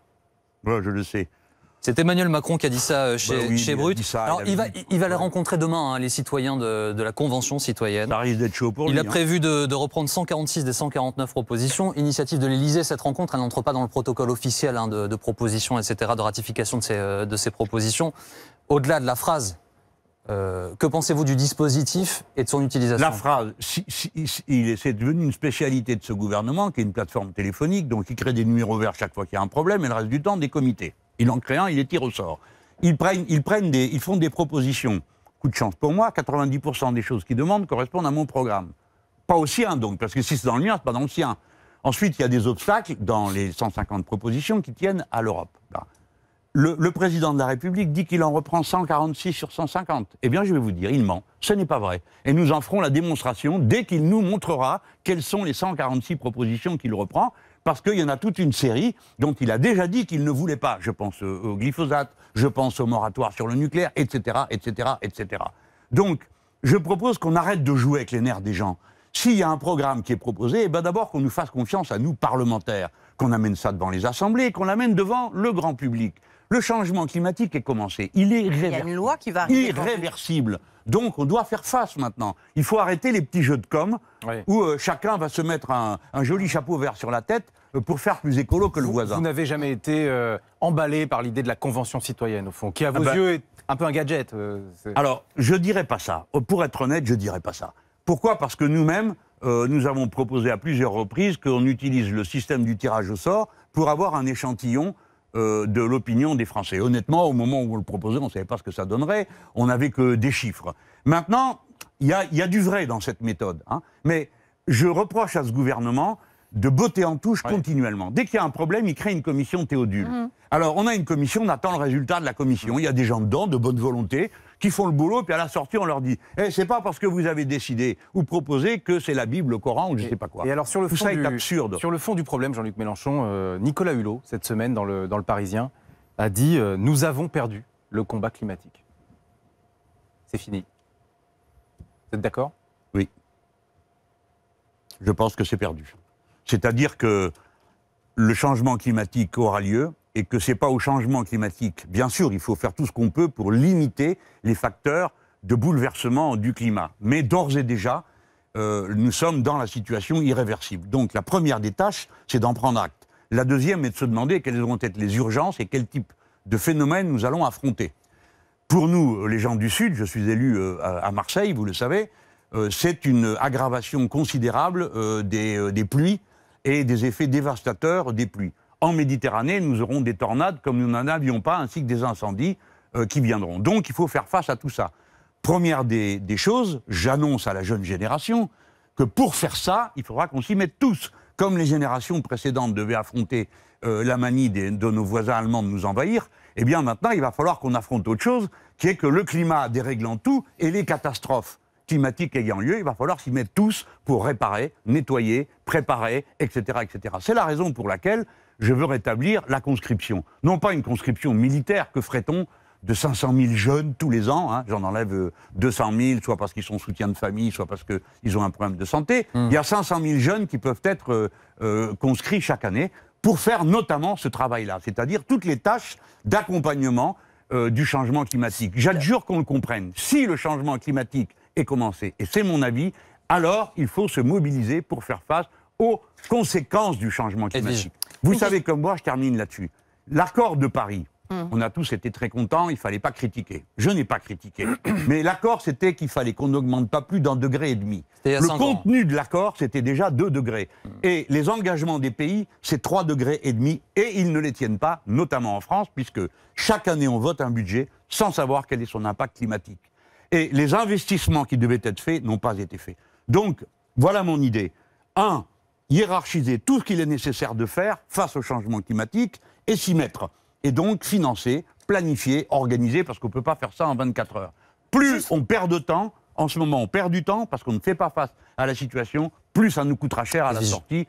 S1: je le sais. C'est Emmanuel Macron qui a dit ça euh, bah chez, Brut. Il, va, les rencontrer demain, hein, les citoyens de, la Convention citoyenne. il a hein. prévu de, reprendre 146 des 149 propositions. Initiative de l'Élysée, cette rencontre, elle n'entre pas dans le protocole officiel hein, de, propositions, etc., de ratification euh, de ces, propositions. Au-delà de la phrase euh, que pensez-vous du dispositif
S2: et de son utilisation La phrase, Il c'est devenu une spécialité de ce gouvernement, qui est une plateforme téléphonique, donc il crée des numéros verts chaque fois qu'il y a un problème, et le reste du temps, des comités. Il en créant, il les tire au sort. Ils, prennent, ils, des, ils font des propositions. Coup de chance pour moi, 90% des choses qu'ils demandent correspondent à mon programme. Pas au sien, donc, parce que si c'est dans le mien, c'est pas dans le sien. Ensuite, il y a des obstacles dans les 150 propositions qui tiennent à l'Europe. Bah. Le, le, président de la République dit qu'il en reprend 146 sur 150. Eh bien, je vais vous dire, il ment. Ce n'est pas vrai. Et nous en ferons la démonstration dès qu'il nous montrera quelles sont les 146 propositions qu'il reprend parce qu'il y en a toute une série dont il a déjà dit qu'il ne voulait pas. Je pense au glyphosate, je pense au moratoire sur le nucléaire, etc., etc., etc. Donc, je propose qu'on arrête de jouer avec les nerfs des gens. S'il y a un programme qui est proposé, eh ben d'abord qu'on nous fasse confiance à nous, parlementaires, qu'on amène ça devant les assemblées, qu'on l'amène devant le grand public. Le changement climatique est commencé. Il est irréversible. Il y a une loi qui va irréversible. Donc on doit faire face maintenant. Il faut arrêter les petits jeux de com où euh, chacun va se mettre un, joli chapeau vert sur la tête euh, pour faire plus écolo que le voisin. Vous n'avez jamais
S3: été euh, emballé par l'idée de la convention
S2: citoyenne, au fond, qui à ah vos bah. yeux
S3: est un peu un gadget. Euh, alors,
S2: je dirais pas ça. Pour être honnête, je dirais pas ça. Pourquoi Parce que nous-mêmes, nous avons proposé à plusieurs reprises qu'on utilise le système du tirage au sort pour avoir un échantillon de l'opinion des Français. Honnêtement, au moment où on le proposait, on ne savait pas ce que ça donnerait, on n'avait que des chiffres. Maintenant, il y, a, du vrai dans cette méthode. Hein. mais je reproche à ce gouvernement de beauté en touche continuellement. Dès qu'il y a un problème, il crée une commission Théodule. Mhm. Alors, on a une commission, on attend le résultat de la commission. Il y a des gens dedans, de bonne volonté, qui font le boulot, puis à la sortie, on leur dit eh, c'est pas parce que vous avez décidé ou proposé que c'est la Bible, le Coran ou je ne sais pas quoi. Et alors, sur le fond ça du, est absurde. Sur
S3: le fond du problème, Jean-Luc Mélenchon, euh, Nicolas Hulot, cette semaine, dans le, dans le Parisien, a dit euh, Nous avons perdu le combat climatique.
S2: C'est fini. Vous êtes d'accord Oui. Je pense que c'est perdu. C'est-à-dire que le changement climatique aura lieu et que ce n'est pas au changement climatique. Bien sûr, il faut faire tout ce qu'on peut pour limiter les facteurs de bouleversement du climat. Mais d'ores et déjà, euh, nous sommes dans la situation irréversible. Donc la première des tâches, c'est d'en prendre acte. La deuxième est de se demander quelles vont être les urgences et quel type de phénomène nous allons affronter. Pour nous, les gens du Sud, je suis élu euh, à Marseille, vous le savez, euh, c'est une aggravation considérable des pluies et des effets dévastateurs des pluies. En Méditerranée, nous aurons des tornades comme nous n'en avions pas, ainsi que des incendies euh, qui viendront. Donc il faut faire face à tout ça. Première des, choses, j'annonce à la jeune génération que pour faire ça, il faudra qu'on s'y mette tous. Comme les générations précédentes devaient affronter euh, la manie de nos voisins allemands de nous envahir, eh bien maintenant il va falloir qu'on affronte autre chose, qui est que le climat déréglant tout et les catastrophes climatique ayant lieu, il va falloir s'y mettre tous pour réparer, nettoyer, préparer, etc. etc. C'est la raison pour laquelle je veux rétablir la conscription. Non pas une conscription militaire, que ferait-on de 500 000 jeunes tous les ans, hein, j'en enlève 200 euh, 000, soit parce qu'ils sont soutien de famille, soit parce qu'ils ont un problème de santé, mmh. il y a 500 000 jeunes qui peuvent être euh, euh, conscrits chaque année pour faire notamment ce travail-là, c'est-à-dire toutes les tâches d'accompagnement du changement climatique. J'adjure qu'on le comprenne. Si le changement climatique et c'est mon avis. Alors, il faut se mobiliser pour faire face aux conséquences du changement climatique. Vous savez comme moi, je termine là-dessus. L'accord de Paris, hum. On a tous été très contents, il ne fallait pas critiquer. Je n'ai pas critiqué. Mais l'accord, c'était qu'il fallait qu'on n'augmente pas plus d'un degré et demi. Le contenu de l'accord, c'était déjà deux degrés. Hum. Et les engagements des pays, c'est trois degrés et demi. Et ils ne les tiennent pas, notamment en France, puisque chaque année, on vote un budget sans savoir quel est son impact climatique. Et les investissements qui devaient être faits n'ont pas été faits. Donc, voilà mon idée. Un, hiérarchiser tout ce qu'il est nécessaire de faire face au changement climatique et s'y mettre. Et donc financer, planifier, organiser, parce qu'on ne peut pas faire ça en 24 heures. Plus on perd de temps, en ce moment on perd du temps parce qu'on ne fait pas face à la situation, plus ça nous coûtera cher à la sortie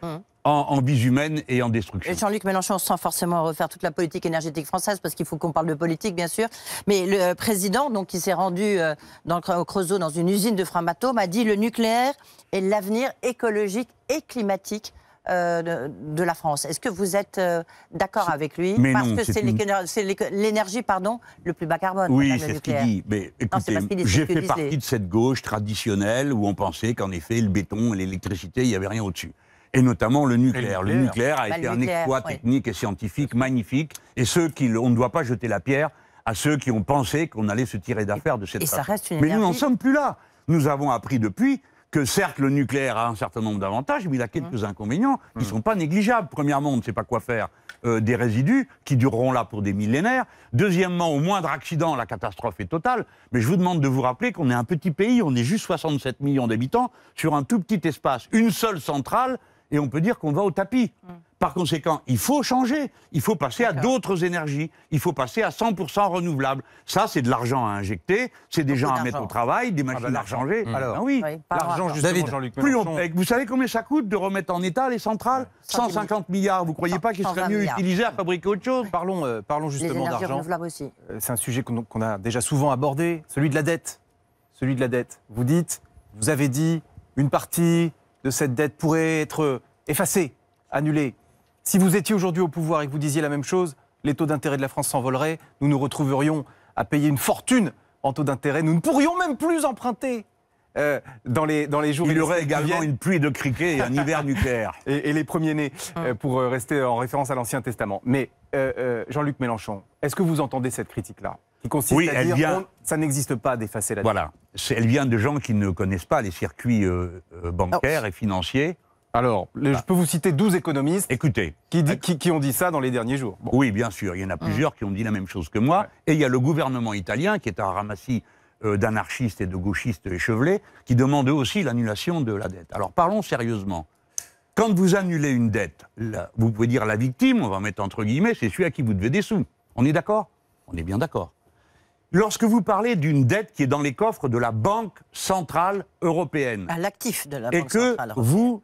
S2: en, vies et en destruction.
S4: Jean-Luc Mélenchon, sans forcément refaire toute la politique énergétique française, parce qu'il faut qu'on parle de politique, bien sûr, mais le euh, président, donc, qui s'est rendu euh, au Creusot dans une usine de Framatome, a dit le nucléaire est l'avenir écologique et climatique euh, de, la France. Est-ce que vous êtes d'accord avec lui Parce que c'est l'énergie, pardon, le plus bas carbone. Oui, c'est ce qu'il dit. Mais écoutez, j'ai fait partie
S2: de cette gauche traditionnelle où on pensait qu'en effet, le béton et l'électricité, il n'y avait rien au-dessus et notamment le nucléaire. Le nucléaire, a bah, été un exploit technique et scientifique magnifique, et ceux qui, on ne doit pas jeter la pierre à ceux qui ont pensé qu'on allait se tirer d'affaire de cette et Mais nous n'en sommes plus là. Nous avons appris depuis que certes le nucléaire a un certain nombre d'avantages, mais il a hum. quelques inconvénients qui hum. ne sont pas négligeables. Premièrement, on ne sait pas quoi faire euh, des résidus qui dureront là pour des millénaires. Deuxièmement, au moindre accident, la catastrophe est totale. Mais je vous demande de vous rappeler qu'on est un petit pays, on est juste 67 millions d'habitants sur un tout petit espace. Une seule centrale et on peut dire qu'on va au tapis. Mm. Par conséquent, il faut changer, il faut passer à d'autres énergies, il faut passer à 100% renouvelables. Ça, c'est de l'argent à injecter, c'est des gens à mettre au travail, des ah bah machines à changer. Mm. Ben Alors, oui,
S3: l'argent, justement, jean
S2: Vous savez combien ça coûte de remettre en état les centrales 150 milliards. Vous ne croyez pas qu'ils seraient mieux
S3: utilisés à fabriquer autre chose Parlons, euh, parlons justement d'argent.
S4: Euh,
S3: c'est un sujet qu'on a déjà souvent abordé, celui de la dette. Celui de la dette. Vous dites, vous avez dit, une partie de cette dette pourrait être effacée, annulée. Si vous étiez aujourd'hui au pouvoir et que vous disiez la même chose, les taux d'intérêt de la France s'envoleraient, nous nous retrouverions à payer une fortune en taux d'intérêt, nous ne pourrions même plus emprunter. Euh, dans, les, dans les jours. Il y aurait également une pluie de criquets et un hiver nucléaire. Et, les premiers-nés, euh, pour euh, rester en référence à l'Ancien Testament. Mais Jean-Luc Mélenchon, est-ce que vous entendez cette critique-là consiste oui, à vient... ça n'existe pas d'effacer la dette. Voilà.
S2: Elle vient de gens qui ne connaissent pas les circuits euh, euh, bancaires et financiers. Alors, ah. je peux vous citer 12 économistes Écoutez, qui, ont dit ça dans les derniers jours. Oui, bien sûr, il y en a plusieurs qui ont dit la même chose que moi. Et il y a le gouvernement italien, qui est un ramassis euh, d'anarchistes et de gauchistes échevelés, qui demande aussi l'annulation de la dette. Alors, parlons sérieusement. Quand vous annulez une dette, vous pouvez dire la victime, on va mettre entre guillemets, c'est celui à qui vous devez des sous. On est d'accord On est bien d'accord. Lorsque vous parlez d'une dette qui est dans les coffres de la Banque Centrale Européenne. À
S4: l'actif de la Banque
S2: Centrale Européenne. Et que vous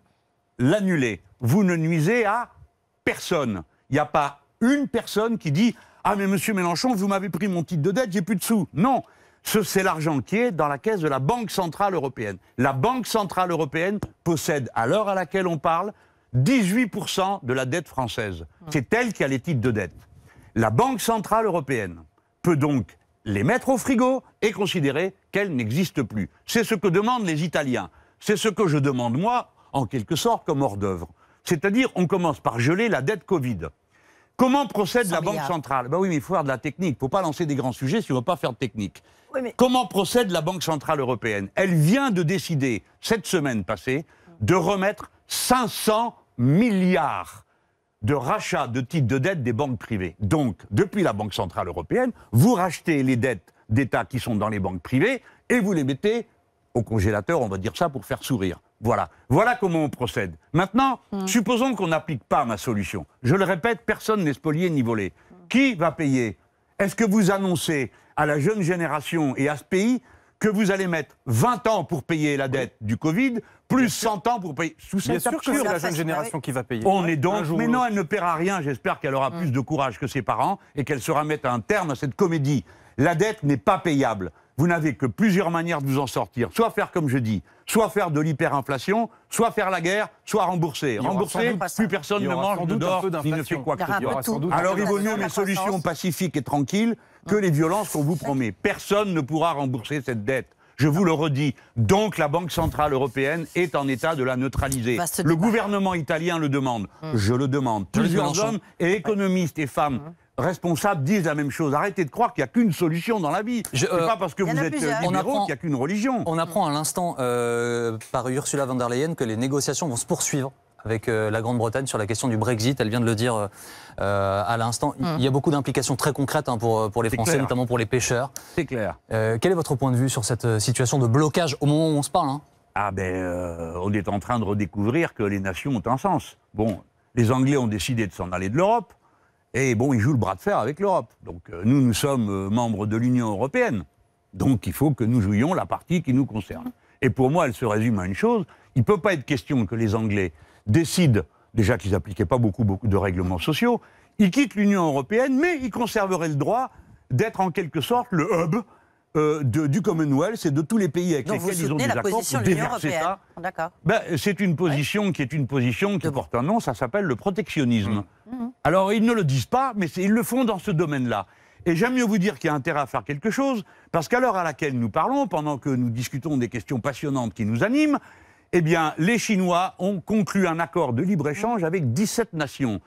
S2: l'annulez, vous ne nuisez à personne. Il n'y a pas une personne qui dit Ah, mais monsieur Mélenchon, vous m'avez pris mon titre de dette, j'ai plus de sous. Non. C'est l'argent qui est dans la caisse de la Banque Centrale Européenne. La Banque Centrale Européenne possède, à l'heure à laquelle on parle, 18% de la dette française. Mmh. C'est elle qui a les titres de dette. La Banque Centrale Européenne peut donc les mettre au frigo et considérer qu'elles n'existent plus. C'est ce que demandent les Italiens. C'est ce que je demande moi, en quelque sorte, comme hors d'œuvre. C'est-à-dire, on commence par geler la dette Covid. Comment procède la Banque centrale Ben oui, mais il faut avoir de la technique. Il ne faut pas lancer des grands sujets si on ne veut pas faire de technique. Comment procède la Banque centrale européenne Elle vient de décider, cette semaine passée, de remettre 500 milliards de rachat de titres de dette des banques privées. Donc, depuis la Banque Centrale Européenne, vous rachetez les dettes d'État qui sont dans les banques privées et vous les mettez au congélateur, on va dire ça pour faire sourire. Voilà. Voilà comment on procède. Maintenant, mm. supposons qu'on n'applique pas ma solution. Je le répète, personne n'est spolié ni volé. Qui va payer Est-ce que vous annoncez à la jeune génération et à ce pays que vous allez mettre 20 ans pour payer la dette du Covid, plus 100 ans pour payer. Sous Bien sûr que c'est la jeune génération qui va payer. On est donc. Mais non, elle ne paiera rien. J'espère qu'elle aura mm. plus de courage que ses parents et qu'elle saura mettre un terme à cette comédie. La dette n'est pas payable. Vous n'avez que plusieurs manières de vous en sortir. Soit faire comme je dis, soit faire de l'hyperinflation, soit faire la guerre, soit rembourser. Rembourser, plus personne ne mange, de d'or, ne fait quoi que ce soit. Alors il vaut mieux une solutions pacifiques et tranquilles que les violences qu'on vous promet. Personne ne pourra rembourser cette dette. Je vous le redis. Donc la Banque Centrale Européenne est en état de la neutraliser. le gouvernement italien le demande. Hmm. Je le demande. Plusieurs hommes et économistes et femmes. Hmm. responsables disent la même chose. Arrêtez de croire qu'il n'y a qu'une solution dans la vie. C'est euh, pas parce que vous êtes euh, libéraux qu'il n'y a
S1: qu'une religion. On apprend à l'instant euh, par Ursula von der Leyen que les négociations vont se poursuivre avec euh, la Grande-Bretagne sur la question du Brexit. Elle vient de le dire euh, euh, à l'instant. Il hum. y a beaucoup d'implications très concrètes hein, pour, pour les Français, notamment
S2: pour les pêcheurs. C'est clair. quel est votre point de vue sur cette situation de blocage au moment où on se parle hein ah ben, on est en train de redécouvrir que les nations ont un sens. Bon, les Anglais ont décidé de s'en aller de l'Europe, et bon, ils jouent le bras de fer avec l'Europe. Donc nous, nous sommes membres de l'Union européenne, donc il faut que nous jouions la partie qui nous concerne. Et pour moi, elle se résume à une chose, il ne peut pas être question que les Anglais décident déjà qu'ils n'appliquaient pas beaucoup, beaucoup de règlements sociaux, ils quittent l'Union européenne, mais ils conserveraient le droit d'être en quelque sorte le hub euh, du Commonwealth et de tous les pays avec lesquels ils ont des la accords pour de ça. Ben, c'est une position qui est une position qui porte un nom, ça s'appelle le protectionnisme. Mmh. Mmh. Alors ils ne le disent pas, mais ils le font dans ce domaine-là. Et j'aime mieux vous dire qu'il y a intérêt à faire quelque chose, parce qu'à l'heure à laquelle nous parlons, pendant que nous discutons des questions passionnantes qui nous animent, eh bien, les Chinois ont conclu un accord de libre-échange avec 17 nations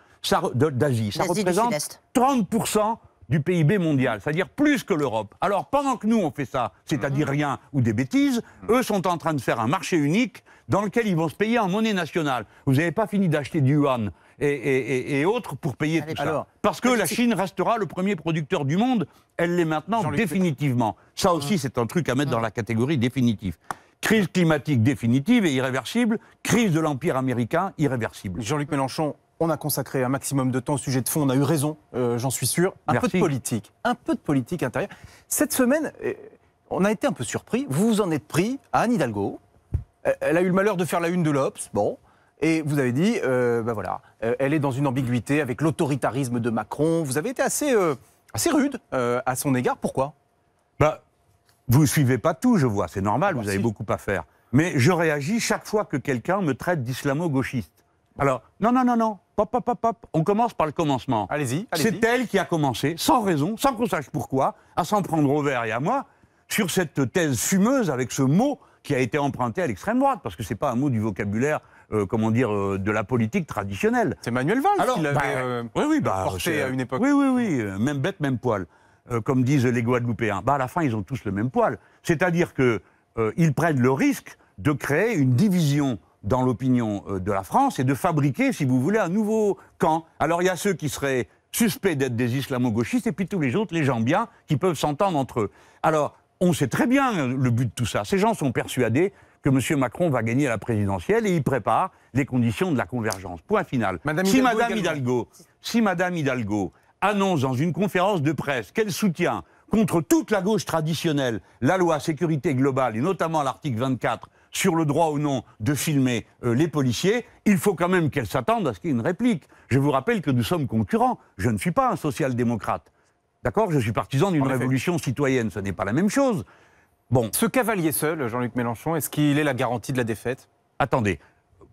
S2: d'Asie. Ça représente 30% du PIB mondial, c'est-à-dire plus que l'Europe. Alors pendant que nous on fait ça, c'est-à-dire mhm. rien ou des bêtises, mhm. eux sont en train de faire un marché unique dans lequel ils vont se payer en monnaie nationale. Vous n'avez pas fini d'acheter du yuan et, autres pour payer tout ça. Parce que la Chine restera le premier producteur du monde, elle l'est maintenant définitivement. Ça aussi c'est un truc à mettre dans la catégorie définitive. Crise climatique définitive et irréversible, crise de l'Empire américain irréversible. Jean-Luc Mélenchon, on a
S3: consacré un maximum de temps au sujet de fond, on a eu raison, euh, j'en suis sûr. Un peu de politique, un peu de politique intérieure. Cette semaine, euh, on a été un peu surpris, vous vous en êtes pris à Anne Hidalgo. Elle a eu le malheur de faire la une de l'Obs, bon. Et vous avez dit, ben voilà, elle est dans une ambiguïté avec l'autoritarisme de Macron. Vous avez été assez, assez rude à son
S2: égard. Pourquoi bah, vous ne suivez pas tout, je vois, c'est normal, ah bah vous avez beaucoup à faire. Mais je réagis chaque fois que quelqu'un me traite d'islamo-gauchiste. Alors, non, non, non, non, pop, pop, pop, pop, on commence par le commencement. Allez-y, allez C'est elle qui a commencé, sans raison, sans qu'on sache pourquoi, à s'en prendre au vert et à moi, sur cette thèse fumeuse avec ce mot qui a été emprunté à l'extrême droite, parce que ce n'est pas un mot du vocabulaire euh, comment dire, euh, de la politique traditionnelle. C'est Manuel Valls qui l'avait bah, euh, bah, porté à une époque. Oui, oui, oui, même bête, même poil. Euh, comme disent les Guadeloupéens, bah à la fin, ils ont tous le même poil. C'est-à-dire qu'ils euh, ils prennent le risque de créer une division dans l'opinion euh, de la France et de fabriquer, si vous voulez, un nouveau camp. Alors il y a ceux qui seraient suspects d'être des islamo-gauchistes et puis tous les autres, les gens bien, qui peuvent s'entendre entre eux. Alors, on sait très bien le but de tout ça. Ces gens sont persuadés que M. Macron va gagner à la présidentielle et il prépare les conditions de la convergence. Point final. Madame si, Madame Hidalgo, si Madame Hidalgo annonce dans une conférence de presse qu'elle soutient contre toute la gauche traditionnelle la loi sécurité globale et notamment l'article 24 sur le droit ou non de filmer euh, les policiers, il faut quand même qu'elle s'attende à ce qu'il y ait une réplique. Je vous rappelle que nous sommes concurrents. Je ne suis pas un social-démocrate. D'accord Je suis partisan d'une révolution citoyenne. Ce n'est pas la même chose. Bon. Ce cavalier seul, Jean-Luc Mélenchon, est-ce qu'il est la garantie de la défaite Attendez,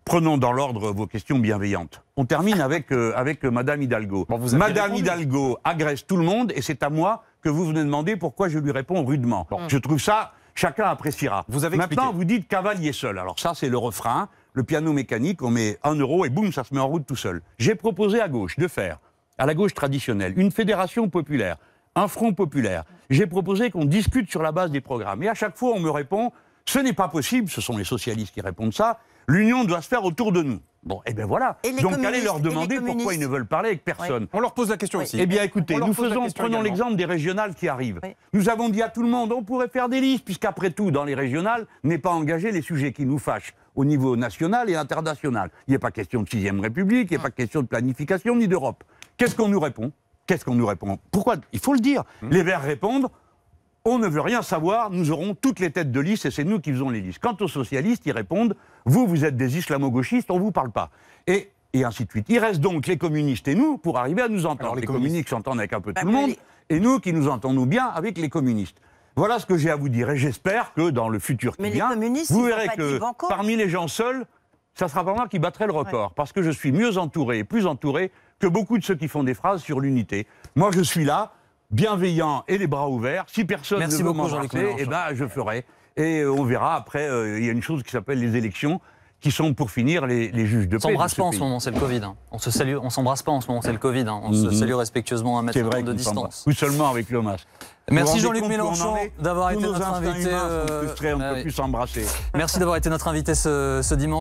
S2: Prenons dans l'ordre vos questions bienveillantes. On termine avec, euh, avec euh, Madame Hidalgo. Madame Hidalgo agresse tout le monde et c'est à moi que vous venez demander pourquoi je lui réponds rudement. Je trouve ça, chacun appréciera. Maintenant, vous dites cavalier seul. Alors ça, c'est le refrain. Le piano mécanique, on met un euro et boum, ça se met en route tout seul. J'ai proposé à gauche de faire, à la gauche traditionnelle, une fédération populaire, un front populaire. J'ai proposé qu'on discute sur la base des programmes. Et à chaque fois, on me répond ce n'est pas possible, ce sont les socialistes qui répondent ça. L'union doit se faire autour de nous. Bon, et eh bien voilà. Et Donc allez leur demander pourquoi ils ne veulent parler avec personne. On leur pose la question ici. – aussi. Eh bien écoutez, nous faisons, prenons l'exemple des régionales qui arrivent. Nous avons dit à tout le monde, on pourrait faire des listes, puisqu'après tout, dans les régionales, n'est pas engagé les sujets qui nous fâchent au niveau national et international. Il n'y a pas question de 6ème République, il n'y a pas question de planification ni d'Europe. Qu'est-ce qu'on nous répond Qu'est-ce qu'on nous répond Pourquoi Il faut le dire. Hum. Les Verts répondent, on ne veut rien savoir, nous aurons toutes les têtes de liste et c'est nous qui faisons les listes. Quant aux socialistes, ils répondent vous, vous êtes des islamo-gauchistes, on ne vous parle pas. Et, ainsi de suite. Il reste donc les communistes et nous pour arriver à nous entendre. les, communistes s'entendent avec un peu bah, tout le monde et nous qui nous entendons bien avec les communistes. Voilà ce que j'ai à vous dire et j'espère que dans le futur qui vient, vous verrez que parmi les gens seuls, ça sera pas moi qui battrai le record parce que je suis mieux entouré et plus entouré que beaucoup de ceux qui font des phrases sur l'unité. Moi, je suis là bienveillant et les bras ouverts. Si personne ne veut pas, eh ben, je ferai. Et on verra après, euh, il y a une chose qui s'appelle les élections qui sont pour finir les, juges de paix. On s'embrasse pas, en ce moment, c'est le Covid. Hein. On se
S1: s'embrasse pas en ce moment, c'est le Covid. On se salue
S2: respectueusement à un mètre de distance. Ou seulement avec le masque.
S1: Merci Jean-Luc Mélenchon d'avoir été notre invité. Euh, ah Merci d'avoir été notre invité ce dimanche.